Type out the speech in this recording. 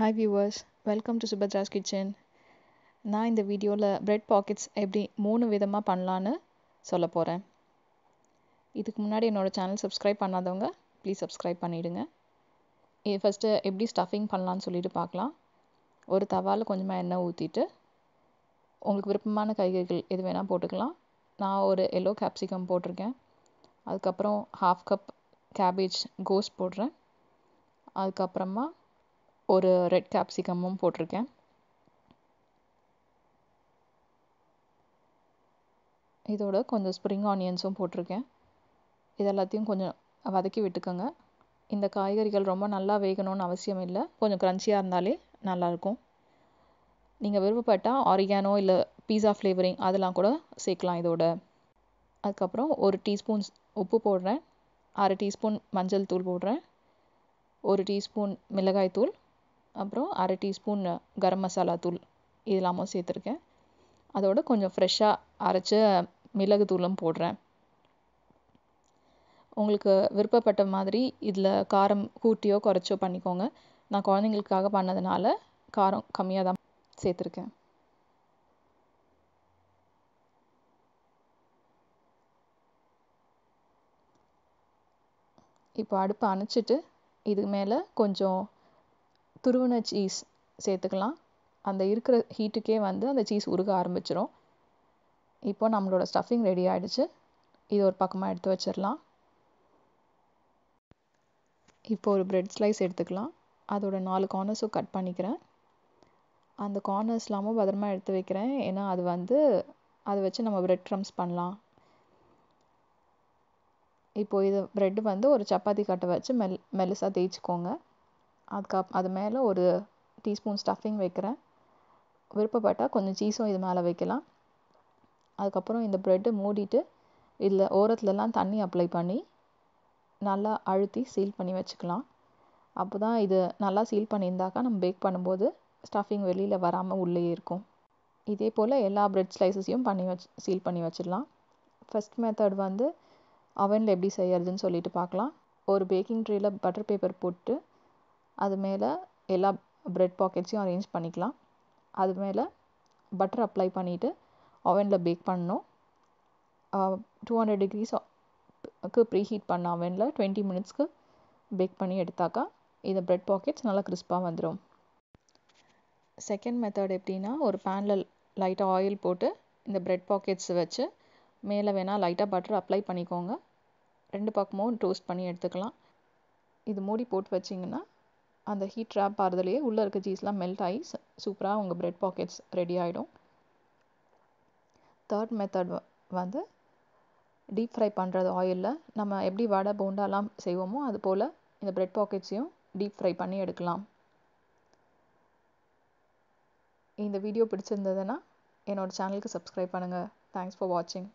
hi viewers welcome to Subhadra's kitchen நான் இந்த வீடியோவில் ப்ரெட் பாக்கெட்ஸ் எப்படி மூணு விதமாக பண்ணலான்னு சொல்ல போகிறேன் இதுக்கு முன்னாடி என்னோடய சேனல் சப்ஸ்கிரைப் பண்ணாதவங்க ப்ளீஸ் சப்ஸ்கிரைப் பண்ணிவிடுங்க ஃபஸ்ட்டு எப்படி ஸ்டஃபிங் பண்ணலான்னு சொல்லிட்டு பார்க்கலாம் ஒரு தவாவில் கொஞ்சமாக எண்ணெய் ஊற்றிட்டு உங்களுக்கு விருப்பமான காய்கறிகள் எது வேணால் போட்டுக்கலாம் நான் ஒரு எல்லோ கேப்சிகம் போட்டிருக்கேன் அதுக்கப்புறம் ஹாஃப் கப் கேபேஜ் கோஸ் போடுறேன் அதுக்கப்புறமா ஒரு ரெட் கேப்சிகமும் போட்டிருக்கேன் இதோட கொஞ்சம் ஸ்ப்ரிங் ஆனியன்ஸும் போட்டிருக்கேன் இது எல்லாத்தையும் கொஞ்சம் வதக்கி விட்டுக்கோங்க இந்த காய்கறிகள் ரொம்ப நல்லா வேகணும்னு அவசியம் இல்லை கொஞ்சம் க்ரன்ச்சியாக இருந்தாலே நல்லாயிருக்கும் நீங்கள் விருப்பப்பட்டால் ஆரிகானோ இல்லை பீஸா ஃப்ளேவரிங் அதெல்லாம் கூட சேர்க்கலாம் இதோட அதுக்கப்புறம் ஒரு டீஸ்பூன் உப்பு போடுறேன் அரை டீஸ்பூன் மஞ்சள் தூள் போடுறேன் ஒரு டீஸ்பூன் மிளகாய் தூள் அப்புறம் அரை டீஸ்பூன் கரம் மசாலா தூள் இதெல்லாமும் சேர்த்துருக்கேன் அதோட கொஞ்சம் ஃப்ரெஷ்ஷாக அரைச்ச மிளகு தூளும் போடுறேன் உங்களுக்கு விருப்பப்பட்ட மாதிரி இதில் காரம் கூட்டியோ குறைச்சோ பண்ணிக்கோங்க நான் குழந்தைங்களுக்காக பண்ணதுனால காரம் கம்மியாக தான் சேர்த்துருக்கேன் இப்போ அடுப்பை அணைச்சிட்டு இதுக்கு மேலே கொஞ்சம் துருவின சீஸ் சேர்த்துக்கலாம் அந்த இருக்கிற ஹீட்டுக்கே வந்து அந்த சீஸ் உருக ஆரம்பிச்சிடும் இப்போ நம்மளோட ஸ்டஃபிங் ரெடி ஆகிடுச்சு இது ஒரு பக்கமாக எடுத்து வச்சிடலாம் இப்போ ஒரு பிரெட் ஸ்லைஸ் எடுத்துக்கலாம் அதோட நாலு கார்னர்ஸும் கட் பண்ணிக்கிறேன் அந்த கார்னர்ஸ் இல்லாமல் பத்திரமா எடுத்து வைக்கிறேன் ஏன்னா அது வந்து அதை வச்சு நம்ம பிரெட் க்ரம்ஸ் பண்ணலாம் இப்போது இது ப்ரெட்டு வந்து ஒரு சப்பாத்தி கட்டை வச்சு மெல் மெல்லிசாக தேய்ச்சிக்கோங்க அதுக்கப் அது மேலே ஒரு டீஸ்பூன் ஸ்டஃபிங் வைக்கிறேன் விருப்பப்பட்டால் கொஞ்சம் சீஸும் இது மேலே வைக்கலாம் அதுக்கப்புறம் இந்த ப்ரெட்டு மூடிட்டு இதில் ஓரத்துலலாம் தண்ணி அப்ளை பண்ணி நல்லா அழுத்தி சீல் பண்ணி வச்சுக்கலாம் அப்போ தான் இது நல்லா சீல் பண்ணியிருந்தாக்கா நம்ம பேக் பண்ணும்போது ஸ்டஃபிங் வெளியில் வராமல் உள்ளேயே இருக்கும் இதே போல் எல்லா ப்ரெட் ஸ்லைசஸையும் பண்ணி வச்சு சீல் பண்ணி வச்சிடலாம் ஃபஸ்ட் மெத்தட் வந்து அவனில் எப்படி செய்யறதுன்னு சொல்லிட்டு பார்க்கலாம் ஒரு பேக்கிங் ட்ரேயில் பட்டர் பேப்பர் போட்டு அது மேலே எல்லா ப்ரெட் பாக்கெட்ஸையும் அரேஞ்ச் பண்ணிக்கலாம் அது மேலே பட்டர் அப்ளை பண்ணிவிட்டு அவனில் பேக் பண்ணணும் டூ ஹண்ட்ரட் டிகிரிஸ் க்கு ப்ரீஹீட் பண்ண அவனில் டுவெண்ட்டி மினிட்ஸ்க்கு பேக் பண்ணி எடுத்தாக்கா இந்த ப்ரெட் பாக்கெட்ஸ் நல்லா கிறிஸ்பாக வந்துடும் செகண்ட் மெத்தட் எப்படின்னா ஒரு பேனில் லைட்டாக ஆயில் போட்டு இந்த ப்ரெட் பாக்கெட்ஸ் வச்சு மேலே வேணால் லைட்டாக பட்டர் அப்ளை பண்ணிக்கோங்க ரெண்டு பக்கமும் டோஸ்ட் பண்ணி எடுத்துக்கலாம் இது மூடி போட்டு வச்சிங்கன்னா அந்த ஹீட் ட்ராப் ஆகிறதுலையே உள்ளே இருக்க சீஸ்லாம் மெல்ட் ஆகி சூப்பராக உங்கள் ப்ரெட் பாக்கெட்ஸ் ரெடி ஆகிடும் தேர்ட் மெத்தட் வந்து டீப் ஃப்ரை பண்ணுறது ஆயிலில் நம்ம எப்படி வடை போண்டாலாம் செய்வோமோ அது போல் இந்த ப்ரெட் பாக்கெட்ஸையும் டீப் ஃப்ரை பண்ணி எடுக்கலாம் இந்த வீடியோ பிடிச்சிருந்ததுன்னா என்னோடய சேனலுக்கு சப்ஸ்கிரைப் பண்ணுங்கள் தேங்க்ஸ் ஃபார் வாட்சிங்